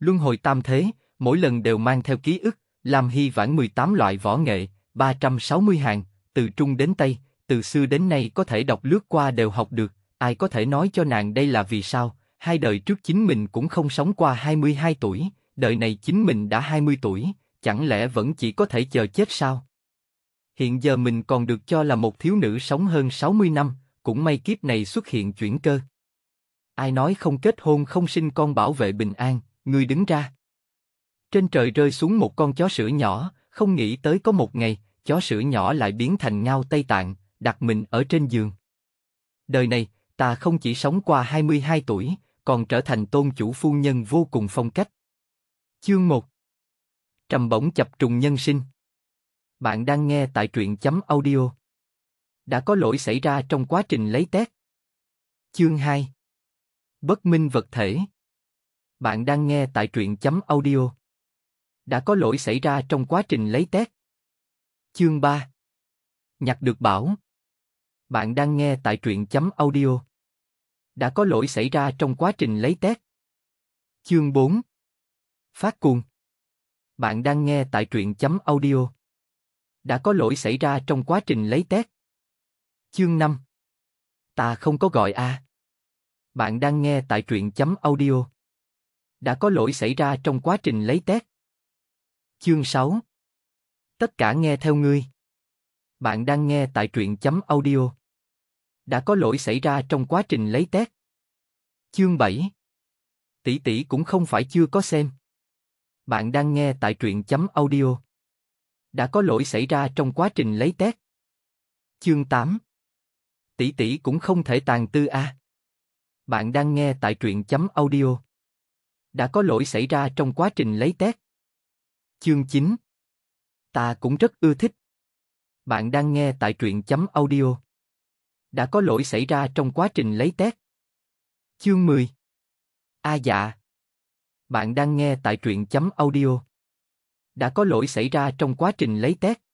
Luân hồi tam thế, mỗi lần đều mang theo ký ức, làm hy vãn 18 loại võ nghệ, 360 hàng, từ trung đến tây, từ xưa đến nay có thể đọc lướt qua đều học được, ai có thể nói cho nàng đây là vì sao, hai đời trước chính mình cũng không sống qua 22 tuổi, đời này chính mình đã 20 tuổi, chẳng lẽ vẫn chỉ có thể chờ chết sao? Hiện giờ mình còn được cho là một thiếu nữ sống hơn 60 năm, cũng may kiếp này xuất hiện chuyển cơ. Ai nói không kết hôn không sinh con bảo vệ bình an, người đứng ra. Trên trời rơi xuống một con chó sữa nhỏ, không nghĩ tới có một ngày, chó sữa nhỏ lại biến thành ngao Tây Tạng, đặt mình ở trên giường. Đời này, ta không chỉ sống qua 22 tuổi, còn trở thành tôn chủ phu nhân vô cùng phong cách. Chương 1 Trầm bổng chập trùng nhân sinh Bạn đang nghe tại truyện chấm audio. Đã có lỗi xảy ra trong quá trình lấy tét Chương 2 Bất minh vật thể bạn đang nghe tại truyện chấm audio. Đã có lỗi xảy ra trong quá trình lấy test. Chương 3 Nhặt được bảo Bạn đang nghe tại truyện chấm audio. Đã có lỗi xảy ra trong quá trình lấy test. Chương 4 Phát cuồng Bạn đang nghe tại truyện chấm audio. Đã có lỗi xảy ra trong quá trình lấy test. Chương 5 Ta không có gọi a. À. Bạn đang nghe tại truyện chấm audio đã có lỗi xảy ra trong quá trình lấy test. Chương 6 Tất cả nghe theo ngươi. Bạn đang nghe tại truyện chấm audio. Đã có lỗi xảy ra trong quá trình lấy test. Chương 7 Tỷ tỷ cũng không phải chưa có xem. Bạn đang nghe tại truyện chấm audio. Đã có lỗi xảy ra trong quá trình lấy test. Chương 8 Tỷ tỷ cũng không thể tàn tư a. À. Bạn đang nghe tại truyện chấm audio đã có lỗi xảy ra trong quá trình lấy tét. Chương 9 Ta cũng rất ưa thích. Bạn đang nghe tại truyện chấm audio. Đã có lỗi xảy ra trong quá trình lấy tét. Chương 10 A dạ. Bạn đang nghe tại truyện chấm audio. Đã có lỗi xảy ra trong quá trình lấy tét.